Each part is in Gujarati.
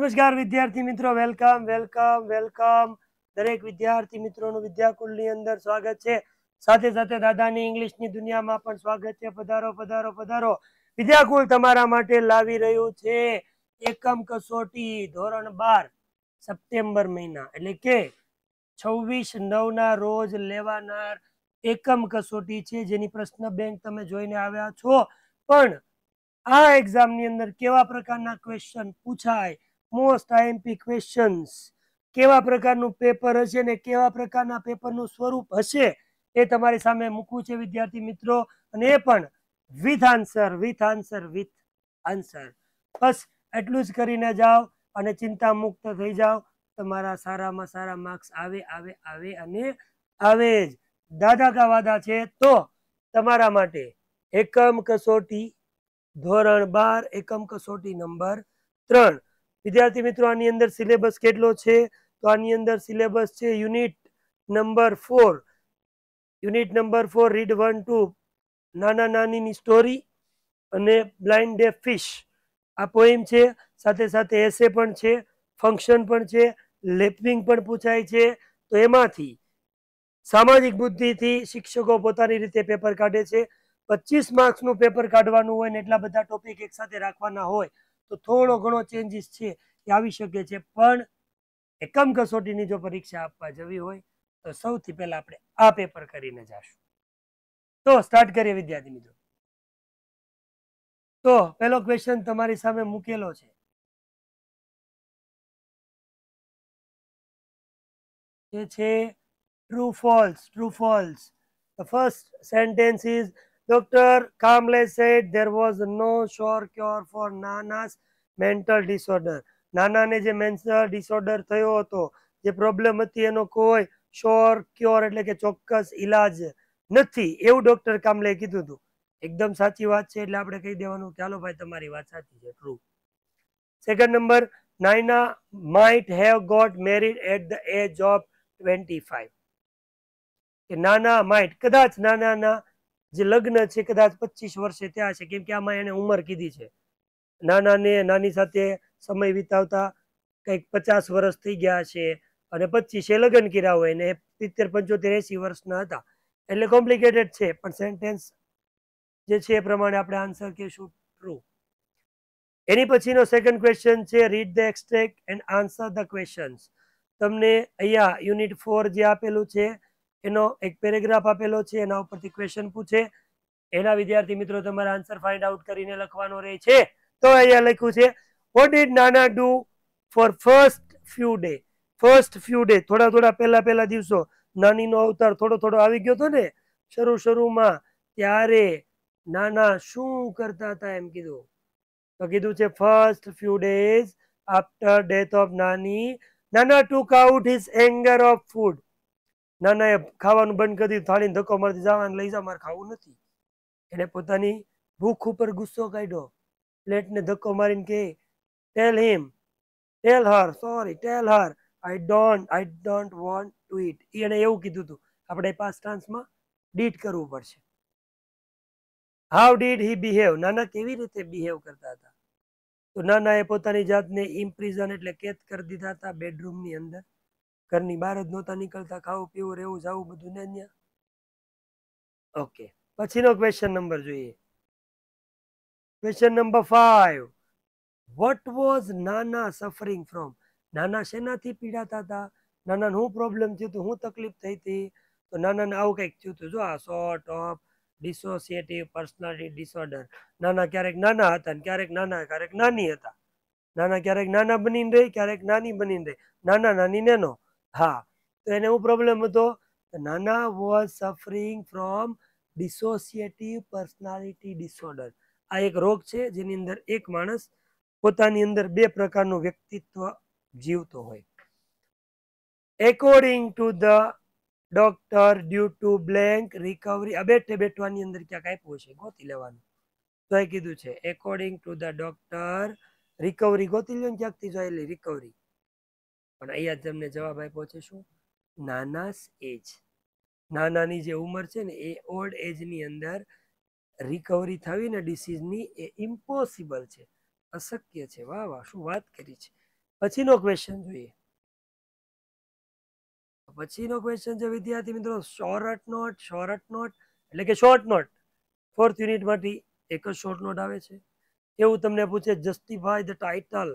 નમસ્કાર વિદ્યાર્થી મિત્રો વેલકમ વેલકમ વેલકમ દરેક વિદ્યાર્થી મિત્રોનું વિદ્યાકુલની અંદર સ્વાગત છે સાથે સાથે દાદાની ઇંગ્લિશની દુનિયામાં પણ સ્વાગત છે પધારો પધારો પધારો વિદ્યાકુલ તમારા માટે લાવી રહ્યું છે એકમ કસોટી ધોરણ બાર સપ્ટેમ્બર મહિના એટલે કે છવ્વીસ નવના રોજ લેવાનાર એકમ કસોટી છે જેની પ્રશ્ન બેંક તમે જોઈને આવ્યા છો પણ આ એક્ઝામની અંદર કેવા પ્રકારના ક્વેશ્ચન પૂછાય મોસ્ટ આઈએમપી ક્વેશ્ચન્સ કેવા પ્રકારનું પેપર હશે ને કેવા પ્રકારના પેપરનું સ્વરૂપ હશે એ તમારી સામે મૂકવું છે વિદ્યાર્થી મિત્રો અને એ પણ with answer with answer with answer બસ એટલું જ કરીને જાઓ અને ચિંતા મુક્ત થઈ જાઓ તમારા સારામાં સારા માર્ક્સ આવે આવે આવે અને આવે જ દાદા કા વાદા છે તો તમારા માટે એકમ કસોટી ધોરણ બાર એકમ કસોટી નંબર ત્રણ વિદ્યાર્થી મિત્રો આની અંદર સિલેબસ કેટલો છે તો આની અંદર સિલેબસ છે unit number four unit number four read one two Nana નાનીની સ્ટોરી અને બ્લાઇન્ડ ડે ફિશ આ પોઈમ છે સાથે સાથે એસે પણ છે ફંક્શન પણ છે લેપવિંગ પણ પૂછાય છે તો એમાંથી સામાજિક બુદ્ધિથી શિક્ષકો પોતાની રીતે પેપર કાઢે છે પચીસ માર્ક્સનું પેપર કાઢવાનું હોય ને એટલા બધા ટોપિક એકસાથે રાખવાના હોય તો થોડો ઘણો ચેન્જીસ છે એ આવી શકે છે પણ એકમ કસોટીની જો પરીક્ષા આપવા જવી હોય તો સૌથી પહેલા આપણે આ પેપર કરીને જશું તો સ્ટાર્ટ કરીએ વિદ્યાર્થી મિત્રો તો પહેલો ક્વેશ્ચન તમારી સામે મૂકેલો છે જે છે true false true false first sentence is Dr. Kamble said there was no sure cure for Nana's mental disorder. નાનાને જે મેન્ટલ ડિસઓર્ડર થયો હતો જે પ્રોબ્લેમ હતી એનો કોઈ શ્યોર ક્યોર એટલે કે ચોક્કસ ઈલાજ નથી એવું ડોક્ટર કામલે કીધું હતું એકદમ સાચી વાત છે એટલે આપણે કહી દેવાનું ચાલો ભાઈ તમારી વાત સાચી છે true second number Naina might have got married at the age of twenty five કે નાના માઇટ કદાચ નાનાના જે લગ્ન છે કદાચ પચીસ વર્ષે ત્યાં છે કેમ કે આમાં એને ઉંમર કીધી છે નાના ને નાની સાથે સમય વિતાવતા કંઈક પચાસ વર્ષ થઈ ગયા છે અને એ લગ્ન કર્યા હોય ને સિત્તેર પંચોતેર એસી વર્ષના હતા એટલે કોમ્પ્લિકેટેડ છે પણ સેન્ટેન્સ જે છે એ પ્રમાણે આપણે આન્સર કહીશું ટ્રુ એની પછીનો સેકન્ડ ક્વેશ્ચન છે read the extract and answer the question તમને અહીંયા યુનિટ ફોર જે આપેલું છે એનો એક પેરેગ્રાફ આપેલો છે એના ઉપરથી ક્વેશ્ચન પૂછે એના વિદ્યાર્થી મિત્રો તમારા આન્સર ફાઇન્ડ આઉટ કરીને લખવાનો રહે છે તો અહીંયા લખ્યું છે what did Nana do for first few day first few day થોડા થોડા પહેલા પહેલા દિવસો નાનીનો અવતાર થોડો થોડો આવી ગયો હતો ને શરૂ શરૂમાં ત્યારે નાના શું કરતા હતા એમ કીધું તો કીધું છે first few days after death of Nani Nana took out his anger of food Nana એ ખાવાનું બંધ કરી દીધું થાળીને ધક્કો મારતી જવાનું લઈ જા મારે ખાવું નથી એને પોતાની ભૂખ ઉપર ગુસ્સો કાઢ્યો પ્લેટને ધક્કો મારીને કહે tell him tell her sorry tell her I don't I don't want to eat એને એવું કીધું હતું આપણે પાસ ટ્રાન્સમાં ડીટ કરવું પડશે હાઉ ડીડ હી બિહેવ નાના કેવી રીતે બિહેવ કરતા હતા તો નાના એ પોતાની જાતને ઇમ્પ્રિઝન એટલે કેદ કરી દીધા હતા બેડરૂમની અંદર ઘરની બહાર જ નહોતા નીકળતા ખાવું પીવું રહેવું જવું બધું ને ત્યાં ઓકે પછીનો ક્વેશ્ચન નંબર જોઈએ question number five what was Nana suffering from Nana શેનાથી પીડાતા હતા નાના શું પ્રોબ્લેમ થયું હતું શું તકલીફ થઈ હતી તો નાનાને આવું કંઈક થયું હતું જો આ sort of dissociative personality disorder Nana ક્યારેક નાના હતા ને ક્યારેક નાના ક્યારેક નાની હતા નાના ક્યારેક નાના બનીને રહી ક્યારેક નાની બની રહી નાના નાની નેનો હા તો એને હું પ્રોબ્લેમ હતો Nana was suffering from dissociative personality disorder આ એક રોગ છે જેની અંદર એક માણસ પોતાની અંદર બે પ્રકારનું વ્યક્તિત્વ જીવતો હોય according to the doctor due to blank recovery આ બેઠે બેઠવાની અંદર ક્યાંક આપ્યું છે ગોતી લેવાનું તો એ કીધું છે according to the doctor recovery ગોતી લ્યો ક્યાંકથી જોયેલી રિકવરી પણ અહીંયા તમને જવાબ આપ્યો છે શું નાનાસ એજ નાનાની જે ઉંમર છે ને એ ઓલ્ડ એજની અંદર રિકવરી થવી ને ડિસીઝની એ ઇમ્પોસિબલ છે અશક્ય છે વાહ વાહ શું વાત કરી છે પછીનો ક્વેશ્ચન જોઈએ પછીનો ક્વેશ્ચન છે વિદ્યાર્થી મિત્રો શોર્ટ નોટ શોર્ટ નોટ એટલે કે શોર્ટ નોટ ફોર્થ યુનિટમાંથી એક જ શોર્ટ નોટ આવે છે એવું તમને પૂછે justify the title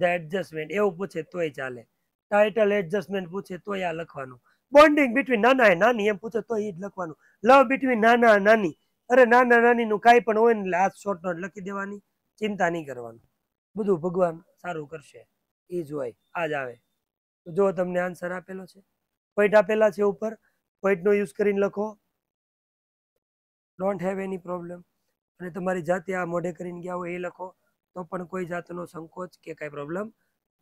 the adjustment એવું પૂછે તોય ચાલે ટાઇટલ એડજસ્ટમેન્ટ પૂછે તોય આ લખવાનું બોન્ડિંગ બિટવીન નાના એ નાની એમ પૂછે તો એ જ લખવાનું લવ બિટવીન નાના નાની અરે નાના નાનીનું કાંઈ પણ હોય ને એટલે આ શોર્ટ નોટ લખી દેવાની ચિંતા નહીં કરવાનું બધું ભગવાન સારું કરશે એ જ હોય આ જ આવે તો જો તમને આન્સર આપેલો છે પોઈન્ટ આપેલા છે ઉપર પોઈન્ટનો યુઝ કરીને લખો ડોન્ટ હેવ એની પ્રોબ્લેમ અને તમારી જાતે આ મોઢે કરીને ગયા હોય એ લખો તો પણ કોઈ જાતનો સંકોચ કે કાંઈ પ્રોબ્લેમ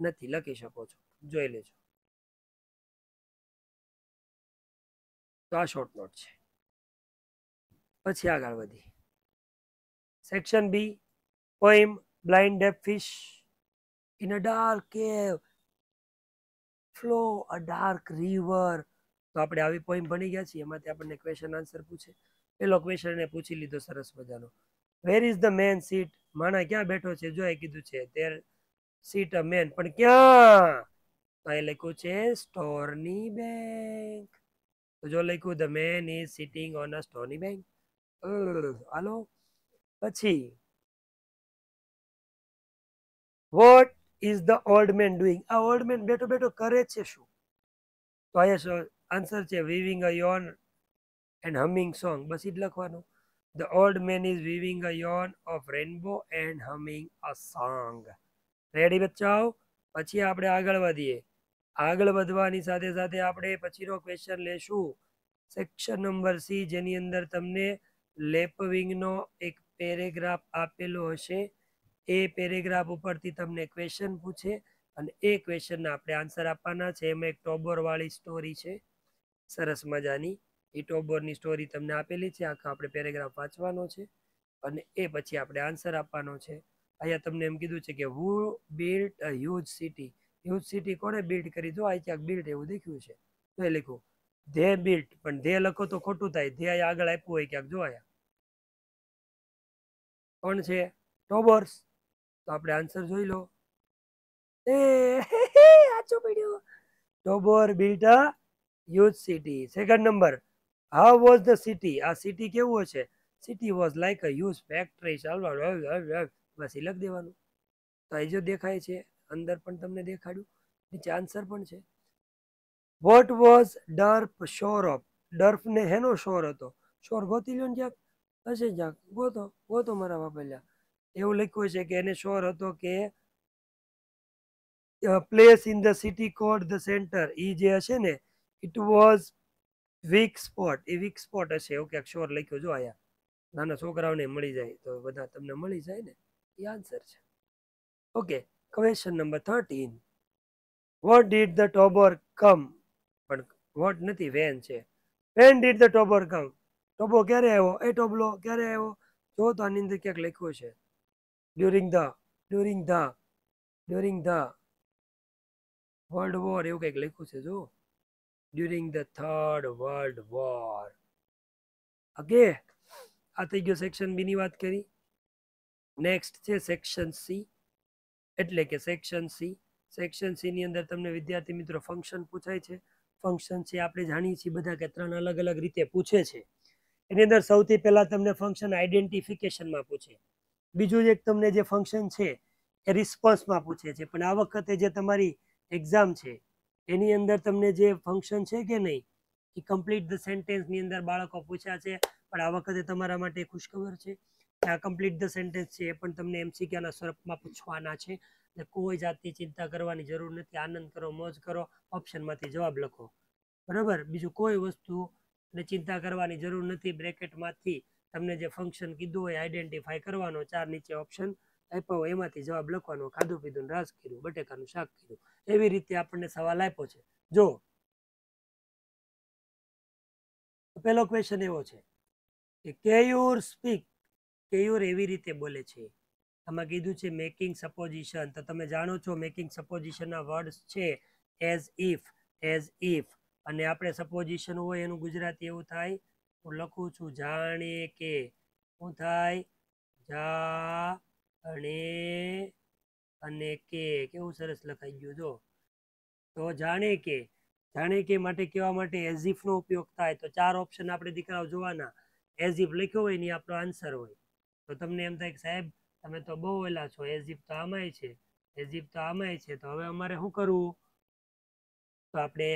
નથી લખી શકો છો જોઈ લેજો તો આ શોર્ટ નોટ છે પછી આગળ વધી section B poem blind deep fish in a dark cave flow a dark river તો આપણે આવી પોઈમ ભણી ગયા છીએ એમાંથી આપણને ક્વેશ્ચન આન્સર પૂછે પેલો ક્વેશ્ચન એને પૂછી લીધો સરસ મજાનો where is the man sit માણા ક્યાં બેઠો છે જો એ કીધું છે તેર સીટ અ મેન પણ ક્યાં તો લખ્યું છે સ્ટોરની બેંક તો જો લખ્યું the man is sitting on a સ્ટોરની બેંક હાલો પછી what is the old man doing આ ઓલ્ડ મેન બેઠો બેઠો કરે છે શું તો અહીંયા આન્સર છે weaving a yarn and humming song બસ એ જ લખવાનું The old man is weaving a yarn of rainbow and humming a song. Ready બચ્ચાઓ પછી આપણે આગળ વધીએ આગળ વધવાની સાથે સાથે આપણે પછીનો ક્વેશ્ચન લેશું સેક્શન નંબર સી જેની અંદર તમને લેપવિંગનો એક પેરેગ્રાફ આપેલો હશે એ પેરેગ્રાફ ઉપરથી તમને ક્વેશ્ચન પૂછે અને એ ક્વેશ્ચનના આપણે આન્સર આપવાના છે એમાં એક ટોબોરવાળી સ્ટોરી છે સરસ મજાની ઇટોબોરની સ્ટોરી તમને આપેલી છે આખા આપણે પેરેગ્રાફ વાંચવાનો છે અને એ પછી આપણે આન્સર આપવાનો છે અહીંયા તમને એમ કીધું છે કે who built a huge city huge city કોણે બિલ્ટ કરી જો આ ક્યાંક બિલ્ટ એવું દેખ્યું છે તો એ લખો ધે બિલ્ટ પણ ધે લખો તો ખોટું થાય ધે આગળ આપ્યું હોય ક્યાંક જોયા કોણ છે ટોબર્સ તો આપણે આન્સર જોઈ લો એ આચો પડ્યો Tobor built youth city second number how was the city આ સિટી કેવું હશે city was like a huge factory ચાલવાનું બસ લખ દેવાનું તો એ જો દેખાય છે અંદર પણ તમને દેખાડ્યું નીચે આન્સર પણ છે what was Durf sure of Durf ને હેનો શોર હતો શોર ગોતી લ્યો ને ક્યાંક હશે જ્યાં ગોતો ગોતો મારા બાપેલા એવું લખ્યું છે કે એને શોર હતો કે place in the city code the centre એ જે હશે ને ઇટ વોઝ વીક સ્પોટ એ વીક સ્પોટ હશે એવું ક્યાંક શોર લખ્યો જો આયા નાના છોકરાઓને મળી જાય તો બધા તમને મળી જાય ને એ આન્સર છે okay question number thirteen what did the Tobor come પણ વોટ નથી વેન છે when did the Tobor come Tobor ક્યારે આવ્યો એ ટોબલો ક્યારે આવ્યો જો તો આની અંદર ક્યાંક લખ્યું છે during the during the during the world war એવું કંઈક લખ્યું છે જો during the third world war okay આ થઈ ગયો સેક્શન બી ની વાત કરી નેક્સ્ટ છે સેક્શન સી એટલે કે સેક્શન સી સેક્શન સી ની અંદર તમને વિદ્યાર્થી મિત્રો ફંક્શન પૂછાય છે ફંક્શન છે આપણે જાણીએ છીએ બધા કે ત્રણ અલગ અલગ રીતે પૂછે છે એની અંદર સૌથી પહેલાં તમને ફંક્શન આઈડેન્ટિફિકેશનમાં પૂછે બીજું એક તમને જે ફંક્શન છે એ રિસ્પોન્સમાં પૂછે છે પણ આ વખતે જે તમારી એક્ઝામ છે એની અંદર તમને જે ફંક્શન છે કે નહીં એ કમ્પ્લીટ ધ સેન્ટેન્સની અંદર બાળકો પૂછ્યા છે પણ આ વખતે તમારા માટે ખુશખબર છે આ કમ્પ્લીટ ધ સેન્ટેન્સ છે એ પણ તમને એમસીક્યુના સ્વરૂપમાં પૂછવાના છે એટલે કોઈ જાતની ચિંતા કરવાની જરૂર નથી આનંદ કરો મોજ કરો ઓપ્શનમાંથી જવાબ લખો બરાબર બીજું કોઈ વસ્તુ ને ચિંતા કરવાની જરૂર નથી બ્રેકેટમાંથી તમને જે ફંક્શન કીધું હોય આઈડેન્ટિફાઈ કરવાનો ચાર નીચે ઓપ્શન આપ્યો એમાંથી જવાબ લખવાનો ખાધું પીધું રસ કર્યું બટેકાનું શાક કર્યું એવી રીતે આપણને સવાલ આપ્યો છે જો પેલો ક્વેશ્ચન એવો છે કે કેયુર સ્પીક કેયુર એવી રીતે બોલે છે આમાં કીધું છે મેકિંગ સપોઝિશન તો તમે જાણો છો મેકિંગ સપોઝિશનના વર્ડ્સ છે એઝ ઇફ એઝ ઇફ અને આપણે સપોઝિશન હોય એનું ગુજરાતી એવું થાય હું લખું છું જાણે કે શું થાય જા અને અને કે કેવું સરસ લખાઈ ગયું જો તો જાણે કે જાણે કે માટે કહેવા માટે એઝીફનો ઉપયોગ થાય તો ચાર ઓપ્શન આપણે દીકરાઓ જોવાના એઝીફ લખ્યો હોય ને આપણો આન્સર હોય તો તમને એમ થાય કે સાહેબ તમે તો બહુ ઓલા છો એઝીફ તો આમાંય છે એઝીફ તો આમાંય છે તો હવે અમારે શું કરવું તો આપણે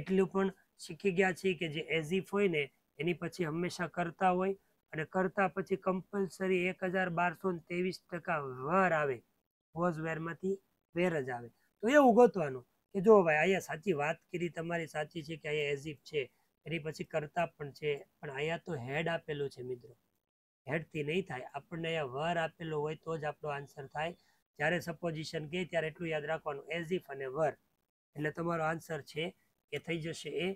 એટલું પણ શીખી ગયા છીએ કે જે એઝિફ હોય ને એની પછી હંમેશા કરતા હોય અને કરતા પછી કમ્પલસરી એક હજાર બારસો ને ત્રેવીસ ટકા વર આવે વોઝ વેરમાંથી વેર જ આવે તો એવું ગોતવાનું કે જો ભાઈ અહીંયા સાચી વાત કરી તમારી સાચી છે કે અહીંયા એઝિપ છે એની પછી કરતા પણ છે પણ અહીંયા તો હેડ આપેલું છે મિત્રો હેડથી નહીં થાય આપણને અહીંયા વર આપેલો હોય તો જ આપણો આન્સર થાય જ્યારે સપોઝિશન ગઈ ત્યારે એટલું યાદ રાખવાનું એઝીફ અને વર એટલે તમારો આન્સર છે કે થઈ જશે એ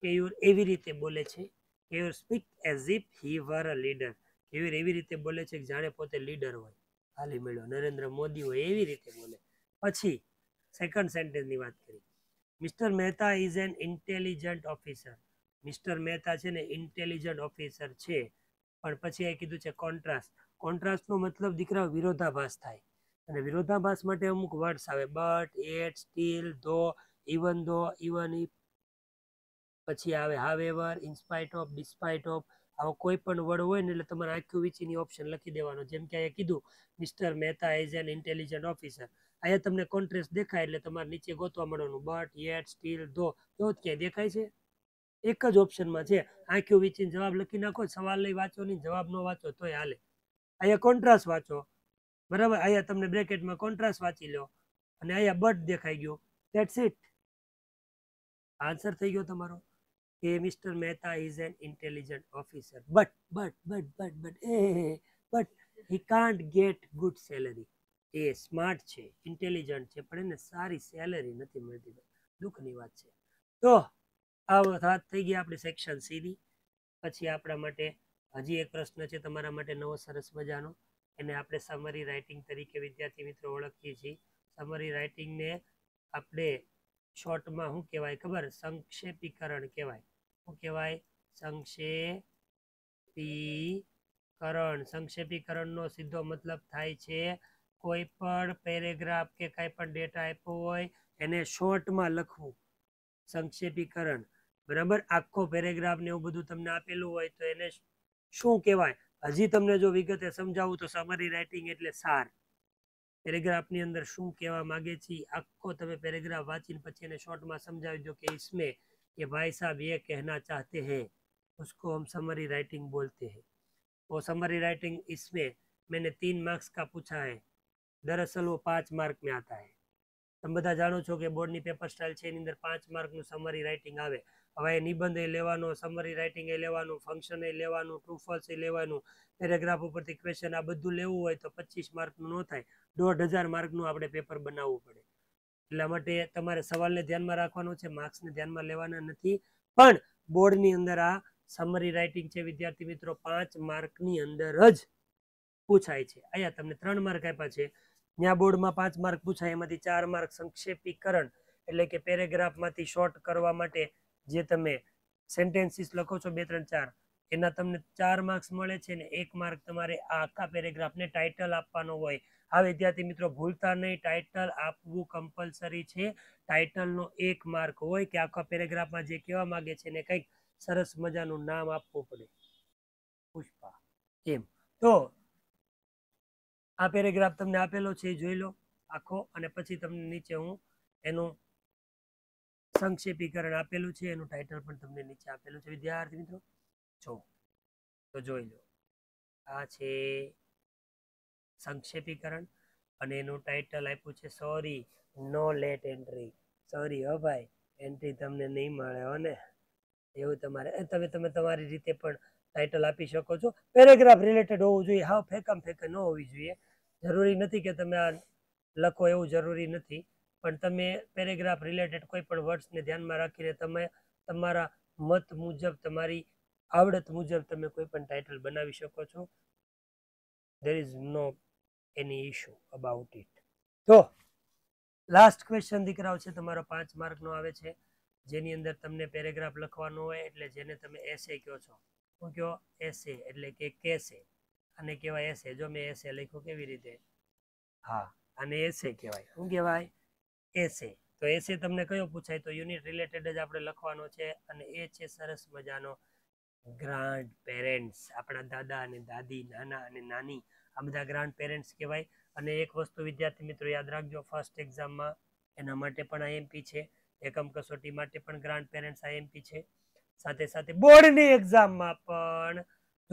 કે યુર એવી રીતે બોલે છે he speak as if he were a leader કેવી એવી રીતે બોલે છે કે જાણે પોતે લીડર હોય હાલી મેળો નરેન્દ્ર મોદી હોય એવી રીતે બોલે પછી સેકન્ડ સેન્ટેન્સની વાત કરી mister Mehta is an intelligent officer mister Mehta છે ને ઇન્ટેલિજન્ટ ઓફિસર છે પણ પછી એ કીધું છે કોન્ટ્રાસ્ટ કોન્ટ્રાસ્ટનો મતલબ દીકરા વિરોધાભાસ થાય અને વિરોધાભાસ માટે અમુક વર્ડ્સ આવે but at still though even though even if પછી આવે however in spite of despite of આવો કોઈ પણ વર્ડ હોય ને એટલે તમારે આખું વિચીની ઓપ્શન લખી દેવાનો જેમ કે અહીંયા કીધું mister Mehta as an intelligent officer અહીંયા તમને કોન્ટ્રેસ્ટ દેખાય એટલે તમારે નીચે ગોતવા મળવાનું બટ યેટ સ્ટીલ ધો એવો જ ક્યાંય દેખાય છે એક જ ઓપ્શનમાં છે આંખ્યું વીચીને જવાબ લખી નાખો સવાલ લઈ વાંચો નહીં જવાબ ન વાંચો તોય હાલે અહીંયા કોન્ટ્રાસ્ટ વાંચો બરાબર અહીંયા તમને બ્રેકેટમાં કોન્ટ્રાસ્ટ વાંચી લો અને અહીંયા બટ દેખાઈ ગયો દેટ્સ ઇટ આન્સર થઈ ગયો તમારો Eh, એ mister Mehta is an intelligent officer but but but but but એ but he can't get good salary એ સ્માર્ટ છે ઇન્ટેલિજન્ટ છે પણ એને સારી સેલરી નથી મળતી દુઃખની વાત છે તો આવો વાત થઈ ગઈ આપણી સેક્શન સીની પછી આપણા માટે હજી એક પ્રશ્ન છે તમારા માટે નવો સરસ મજાનો એને આપણે સમરી રાઇટિંગ તરીકે વિદ્યાર્થી મિત્રો ઓળખીએ છીએ સમરી રાઇટિંગને આપણે શોર્ટમાં શું કહેવાય ખબર સંક્ષેપીકરણ કહેવાય શું કહેવાય સંક્ષેપીકરણ સંક્ષેપીકરણનો સીધો મતલબ થાય છે કોઈ પણ પેરેગ્રાફ કે કંઈ પણ ડેટા આપ્યો હોય એને શોર્ટમાં લખવું સંક્ષેપીકરણ બરાબર આખો પેરેગ્રાફ ને એવું બધું તમને આપેલું હોય તો એને શું કહેવાય હજી તમને જો વિગતે સમજાવું તો સમરી રાઇટિંગ એટલે સાર પેરેગ્રાફની અંદર શું કહેવા માગે છે આખો તમે પેરેગ્રાફ વાંચીને પછી એને શોર્ટમાં સમજાવી દો કે ઇસમે कि भाई साहब ये कहना चाहते हैं उसको हम समरी राइटिंग बोलते हैं वो समरी राइटिंग इसमें मैंने तीन માર્ક્સ का પૂછા है દરअસલ वो પાંચ માર્કમાં આતા હે તમે બધા જાણો છો કે બોર્ડની પેપર સ્ટાઇલ છે એની અંદર પાંચ માર્કનું સમરી રાઇટિંગ આવે હવે એ નિબંધ એ લેવાનો સમરી રાઇટિંગ એ લેવાનું ફંક્શન એ લેવાનું ટ્રુ ફોલ્સ એ લેવાનું પેરેગ્રાફ ઉપરથી ક્વેશ્ચન આ બધું લેવું હોય તો પચીસ માર્કનું ન થાય દોઢ હજાર માર્કનું આપણે પેપર બનાવવું પડે એટલા માટે તમારે સવાલને ધ્યાનમાં રાખવાનો છે માર્ક્સને ધ્યાનમાં લેવાના નથી પણ બોર્ડની અંદર આ સમરી રાઇટિંગ છે વિદ્યાર્થી મિત્રો પાંચ માર્કની અંદર જ પૂછાય છે અહીંયા તમને ત્રણ માર્ક આપ્યા છે ત્યાં બોર્ડમાં પાંચ માર્ક પૂછાય એમાંથી ચાર માર્ક સંક્ષેપીકરણ એટલે કે પેરેગ્રાફમાંથી શોર્ટ કરવા માટે જે તમે સેન્ટેન્સીસ લખો છો બે ત્રણ ચાર એના તમને ચાર માર્ક્સ મળે છે ને એક માર્ક તમારે આ આખા પેરેગ્રાફને ટાઇટલ આપવાનો હોય આ વિદ્યાર્થી મિત્રો ભૂલતા નહીં ટાઇટલ આપવું કમ્પલસરી છે ટાઇટલનો એક માર્ક હોય કે આખા પેરેગ્રાફમાં જે કહેવા માગે છે ને કંઈક સરસ મજાનું નામ આપવું પડે પુષ્પા એમ તો આ પેરેગ્રાફ તમને આપેલો છે જોઈ લો આખો અને પછી તમને નીચે હું એનું સંક્ષેપીકરણ આપેલું છે એનું ટાઇટલ પણ તમને નીચે આપેલું છે વિદ્યાર્થી મિત્રો છો તો જોઈ લો આ છે સંક્ષેપીકરણ અને એનું ટાઇટલ આપ્યું છે sorry no late entry sorry હો ભાઈ એન્ટ્રી તમને નહીં મળે હો ને એવું તમારે તમે તમે તમારી રીતે પણ ટાઇટલ આપી શકો છો પેરેગ્રાફ રિલેટેડ હોવું જોઈએ હા ફેંકમ ફેંક ન હોવી જોઈએ જરૂરી નથી કે તમે આ લખો એવું જરૂરી નથી પણ તમે પેરેગ્રાફ રિલેટેડ કોઈ પણ વર્ડ્સને ધ્યાનમાં રાખીને તમે તમારા મત મુજબ તમારી આવડત મુજબ તમે કોઈ પણ ટાઇટલ બનાવી શકો છો there is no any issue about it તો લાસ્ટ ક્વેશ્ચન દીકરાઓ છે તમારો પાંચ માર્કનો આવે છે જેની અંદર તમને પેરેગ્રાફ લખવાનો હોય એટલે જેને તમે એસે કહો છો હું કહો એસે એટલે કે કેસે અને કહેવાય એસે જો મેં એસે લખ્યું કેવી રીતે હા અને એસે કહેવાય શું કહેવાય એસે તો એસે તમને કયો પૂછાય તો યુનિટ રિલેટેડ જ આપણે લખવાનો છે અને એ છે સરસ મજાનો ગ્રાન્ડ પેરેન્ટ્સ આપણા દાદા અને દાદી નાના અને નાની આ બધા ગ્રાન્ડ પેરેન્ટ્સ કહેવાય અને એક વસ્તુ વિદ્યાર્થી મિત્રો યાદ રાખજો ફર્સ્ટ એક્ઝામમાં એના માટે પણ આઈએમપી છે એકમ કસોટી માટે પણ ગ્રાન્ડ પેરેન્ટ્સ આઈએમપી છે સાથે સાથે બોર્ડની એક્ઝામમાં પણ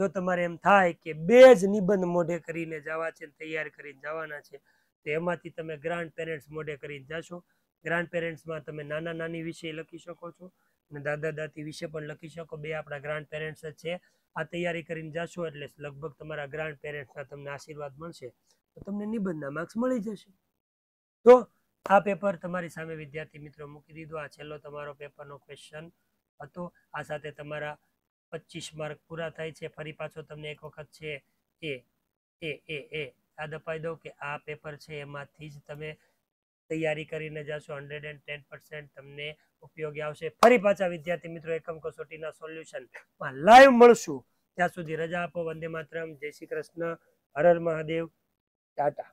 જો તમારે એમ થાય કે બે જ નિબંધ મોઢે કરીને જવા છે તૈયાર કરીને જવાના છે તો એમાંથી તમે ગ્રાન્ડ પેરેન્ટ્સ મોઢે કરીને જશો ગ્રાન્ડ પેરેન્ટ્સમાં તમે નાના નાની વિષય લખી શકો છો અને દાદા દાદી વિશે પણ લખી શકો બે આપણા ગ્રાન્ડ પેરેન્ટ્સ જ છે આ તૈયારી કરીને જશો એટલે લગભગ તમારા ગ્રાન્ડ પેરેન્ટ્સના તમને આશીર્વાદ મળશે તો તમને નિબંધના માર્ક્સ મળી જશે તો આ પેપર તમારી સામે વિદ્યાર્થી મિત્રો મૂકી દીધો આ છેલ્લો તમારો પેપરનો ક્વેશ્ચન હતો આ સાથે તમારા પચીસ માર્ક પૂરા થાય છે ફરી પાછો તમને એક વખત છે એ એ એ એ યાદ અપાઈ દઉં કે આ પેપર છે એમાંથી જ તમે તૈયારી કરીને જશો હંડ્રેડ એન્ડ ટેન પર્સન્ટ તમને ઉપયોગી આવશે ફરી પાછા વિદ્યાર્થી મિત્રો એકમ કસોટીના સોલ્યુશનમાં લાઈવ મળશું ત્યાં સુધી રજા આપો વંદે માત્રમ જય શ્રી કૃષ્ણ હર મહાદેવ ટાટા